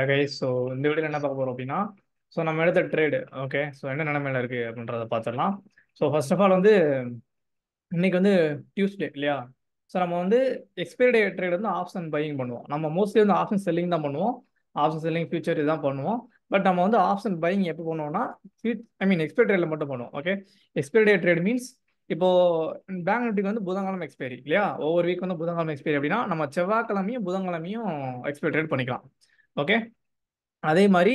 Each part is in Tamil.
ஏகை ஸோ இந்த வீடியோவில் என்ன பார்க்க போகிறோம் அப்படின்னா ஸோ நம்ம எடுத்த ட்ரேடு ஓகே ஸோ என்ன நிலமையில இருக்குது அப்படின்றத பார்த்துடலாம் ஸோ ஃபர்ஸ்ட் ஆஃப் ஆல் வந்து இன்றைக்கி வந்து டியூஸ்டே இல்லையா ஸோ நம்ம வந்து எக்ஸ்பைரி டே ட்ரேட் வந்து ஆப்ஷன் பையிங் பண்ணுவோம் நம்ம மோஸ்ட்லி வந்து ஆப்ஷன் செல்லிங் தான் பண்ணுவோம் ஆப்ஷன் செல்லிங் ஃபியூச்சர் இதுதான் பண்ணுவோம் பட் நம்ம வந்து ஆப்ஷன் பையிங் எப்போ பண்ணுவோம்னா ஐ மீன் எக்ஸ்பைரி ட்ரேடில் மட்டும் பண்ணுவோம் okay expiry day trade means இப்போ பேங்க் நிஃப்டிக்கு வந்து புதன்கிழமை எக்ஸ்பைரி இல்லையா ஒவ்வொரு வீக் வந்து புதன்கிழமை எக்ஸ்பைரி அப்படின்னா நம்ம செவ்வாய்க்கிழமையும் புதன்கிழமையும் எக்ஸ்பைரி ட்ரேட் பண்ணிக்கலாம் ஓகே அதே மாதிரி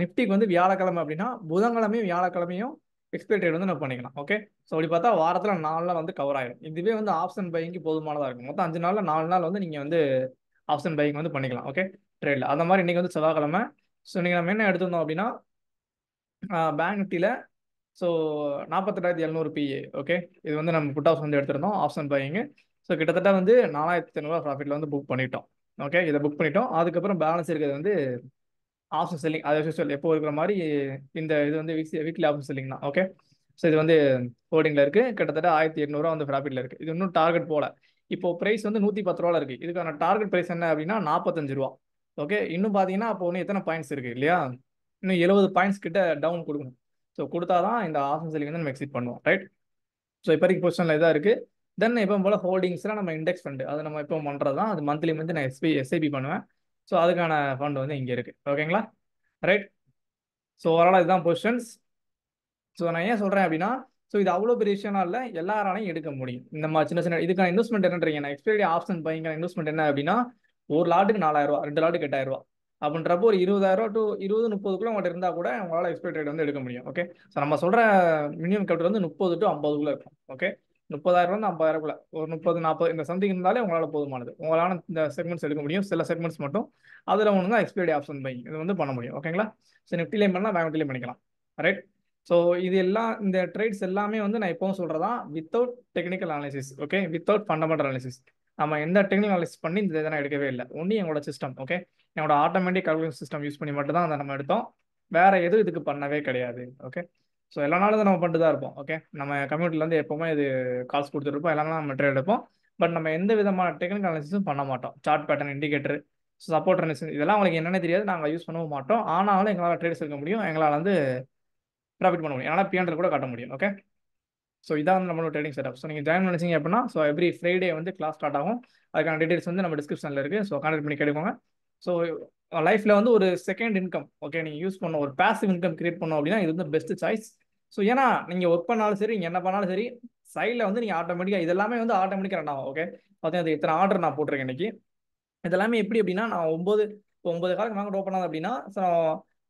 நிப்டிக்கு வந்து வியாழக்கிழமை அப்படின்னா புதன்கிழமையும் வியாழக்கிழமையும் எக்ஸ்பைரி டேட் வந்து நம்ம பண்ணிக்கலாம் ஓகே ஸோ அப்படி பார்த்தா வாரத்தில் நாலு நாள் வந்து கவர் ஆகிடும் இதுவே வந்து ஆப்ஷன் பைங்க்கு போதுமானதாக இருக்கும் மொத்தம் அஞ்சு நாளில் நாலு நாள் வந்து நீங்கள் வந்து ஆப்ஷன் பைங் வந்து பண்ணிக்கலாம் ஓகே ட்ரேடில் அந்த மாதிரி இன்றைக்கி வந்து செவ்வாய்க்கிழமை ஸோ நீங்கள் நம்ம என்ன எடுத்திருந்தோம் அப்படின்னா பேங்க் நிஃப்டியில் ஸோ நாற்பத்தெட்டாயிரத்தி எழுநூறு பிஏ ஓகே இது வந்து நம்ம புட் ஆப்ஷன் வந்து எடுத்திருந்தோம் ஆப்ஷன் பையிங்கு ஸோ கிட்டத்தட்ட வந்து நாலாயிரத்தி ஐநூறுவா ப்ராஃபிட்டில் வந்து புக் பண்ணிட்டோம் ஓகே இதை புக் பண்ணிட்டோம் அதுக்கப்புறம் பேலன்ஸ் இருக்கிறது வந்து ஆப்ஷன் செல்லிங் அது சொல்லி எப்போ இருக்கிற மாதிரி இந்த இது வந்து வீக்ஸ் வீக்லி ஆப்ஷன் செல்லிங் தான் ஓகே ஸோ இது வந்து ஹோல்டிங்கில் இருக்குது கிட்டத்தட்ட ஆயிரத்தி எட்நூறுவா வந்து ப்ராஃபிட்டில் இருக்குது இது இன்னும் டார்கெட் போல இப்போ ப்ரைஸ் வந்து நூற்றி பத்து ரூபாவில் இருக்குது இதுக்கான டார்கெட் ப்ரைஸ் என்ன அப்படின்னா நாற்பத்தஞ்சு ரூபா ஓகே இன்னும் பார்த்தீங்கன்னா அப்போ இன்னும் எத்தனை பாயிண்ட்ஸ் இருக்குது இல்லையா இன்னும் எழுபது பாயிண்ட்ஸ் கிட்ட டவுன் கொடுக்கணும் ஸோ கொடுத்தா தான் இந்த ஆப்ஷன் செல்லிங் வந்து நம்ம எக்ஸிட் பண்ணுவோம் ரைட் ஸோ இப்போதைக்கு பொசிஷனில் இதாக இருக்குது தென் இப்போ போல் ஹோல்டிங்ஸ்லாம் நம்ம இண்டெக்ஸ் ஃபண்டு அது நம்ம இப்போ பண்ணுறது தான் அது மந்த்லி மந்த்லி நான் எஸ்பி எஸ்ஐபி பண்ணுவேன் ஸோ அதுக்கான ஃபண்ட் வந்து இங்கே இருக்குது ஓகேங்களா ரைட் ஸோ ஓவரால் இதுதான் பொசிஷன்ஸ் ஸோ நான் ஏன் சொல்கிறேன் அப்படின்னா ஸோ இது அவ்வளோ பெரிய விஷயம்லாம் இல்லை எல்லாராலையும் எடுக்க முடியும் இந்த மாதிரி சின்ன சின்ன இதுக்கான இன்வெஸ்ட்மெண்ட் என்னன்றீங்க நான் எக்ஸ்பீரியட் ஆப்ஷன் பையன் இன்வெஸ்ட்மெண்ட் என்ன அப்படின்னா ஒரு லாட்டுக்கு நாலாயிரரூவா ரெண்டு லாட்டுக்கு ரூபா அப்படின்றப்போ ஒரு ரூபா டு இருபது முப்பதுக்குள்ள உங்கள்கிட்ட இருந்தால் கூட உங்களால் எக்ஸ்பெக்ட் ரேட் வந்து எடுக்க முடியும் ஓகே ஸோ நம்ம சொல்கிற மினிமம் கேபிட்டல் வந்து முப்பது டு ஐம்பதுக்குள்ளே இருக்கும் ஓகே முப்பதாயிரம் ரூபா ஐம்பதாயிரக்குள்ள ஒரு முப்பது நாற்பது இந்த சந்திங் இருந்தாலே உங்களால் போதுமானது உங்களால் இந்த செக்மெண்ட்ஸ் எடுக்க முடியும் சில செக்மெண்ட்ஸ் மட்டும் அதில் ஒன்று தான் எக்ஸ்பீரியட் ஆப்ஷன் பை இது வந்து பண்ண முடியும் ஓகேங்களா ஸோ நிஃப்டிலையும் பண்ணலாம் பேங்க்லேயும் பண்ணிக்கலாம் ரைட் ஸோ இது எல்லாம் இந்த ட்ரேட்ஸ் எல்லாமே வந்து நான் எப்பவும் சொல்கிறதா without technical analysis okay without fundamental analysis நம்ம எந்த டெக்னிக்கல் அனாலிசிஸ் பண்ணி இந்த இதெல்லாம் எடுக்கவே இல்லை ஒன்றும் எங்களோட சிஸ்டம் ஓகே என்னோட ஆட்டோமேட்டிக் கல்குலேஷன் சிஸ்டம் யூஸ் பண்ணி மட்டும் தான் அதை நம்ம எடுத்தோம் வேற எதுவும் இதுக்கு பண்ணவே கிடையாது ஓகே ஸோ எல்லா நாளும் தான் நம்ம பண்ணிட்டு தான் இருப்போம் ஓகே நம்ம வந்து எப்போவுமே இது காசு கொடுத்துருப்போம் எல்லா நாளும் நம்ம ட்ரேட் எடுப்போம் பட் நம்ம எந்த விதமான டெக்னிக்கல் அனாலிசிஸும் பண்ண மாட்டோம் chart pattern indicator support analysis இதெல்லாம் உங்களுக்கு என்னென்ன தெரியாது நாங்கள் யூஸ் பண்ணவும் மாட்டோம் ஆனாலும் எங்களால் ட்ரேட்ஸ் எடுக்க முடியும் எங்களால் வந்து ப்ராஃபிட் பண்ண முடியும் என்னால் பிஎன்எல் கூட காட்ட முடியும் ஓகே ஸோ இதான் வந்து நம்மளோட ட்ரேடிங் செட்டப் ஸோ நீங்கள் ஜாயின் பண்ணிச்சிங்க அப்படின்னா ஸோ எவ்ரி ஃப்ரைடே வந்து கிளாஸ் ஸ்டார்ட் ஆகும் அதுக்கான டீடைல்ஸ் வந்து நம்ம டிஸ்கிரிப்ஷனில் இருக்குது ஸோ கான்டெக்ட் பண்ணி கேட்டுக்கோங்க ஸோ லைஃப்பில் வந்து ஒரு செகண்ட் இன்கம் ஓகே நீங்கள் யூஸ் பண்ண ஒரு பேசிவ் இன்கம் கிரியேட் பண்ணோம் அப்படின்னா இது வந்து பெஸ்ட் சாய்ஸ் ஸோ ஏன்னா நீங்கள் ஒர்க் பண்ணாலும் சரி என்ன பண்ணாலும் சரி சைடில் வந்து நீங்கள் ஆட்டோமேட்டிக்காக இதெல்லாமே வந்து ஆட்டோமேட்டிக்காக ரன் ஆகும் ஓகே பார்த்தீங்கன்னா இத்தனை ஆர்டர் நான் போட்டிருக்கேன் இன்னைக்கு இதெல்லாமே எப்படி அப்படின்னா நான் ஒம்பது ஒன்பது காலக்கு மார்க்கெட் ஓப்பன் ஆகுது அப்படின்னா ஸோ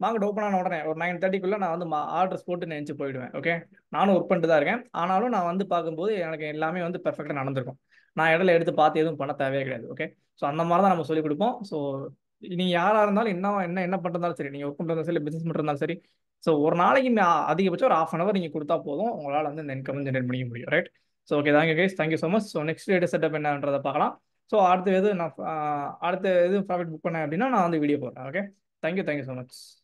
மார்க்கெட் ஓப்பன் ஆன உடனே ஒரு நைன் தேர்ட்டிக்குள்ள நான் வந்து ஆர்டர்ஸ் போட்டு நினைச்சு போயிடுவேன் ஓகே நானும் ஒர்க் பண்ணிட்டு தான் இருக்கேன் ஆனாலும் நான் வந்து பார்க்கும்போது எனக்கு எல்லாமே வந்து பெர்ஃபெக்டாக நடந்திருக்கும் நான் இடத்துல எடுத்து பார்த்து எதுவும் பண்ண தேவையே கிடையாது ஓகே ஸோ அந்த மாதிரி தான் நம்ம சொல்லிக் கொடுப்போம் ஸோ நீங்க யாரா இருந்தாலும் என்ன என்ன என்ன பண்றதாலும் சரி நீங்க ஒர்க் பண்றதா சரி பிசினஸ் பண்றதா சரி ஸோ ஒரு நாளைக்கு அதிகபட்சம் ஒரு ஆஃப் அன் அவர் நீங்க கொடுத்தா போதும் உங்களால் வந்து இந்த இன்கம் ஜென்ரேட் பண்ணிக்க முடியும் right so okay thanks guys thank you so much so next data setup என்னன்றதை பார்க்கலாம் ஸோ அடுத்த எது நான் அடுத்த எது ப்ராஃபிட் புக் பண்ணேன் அப்படின்னா நான் வந்து வீடியோ போடுறேன் okay thank you thank you so much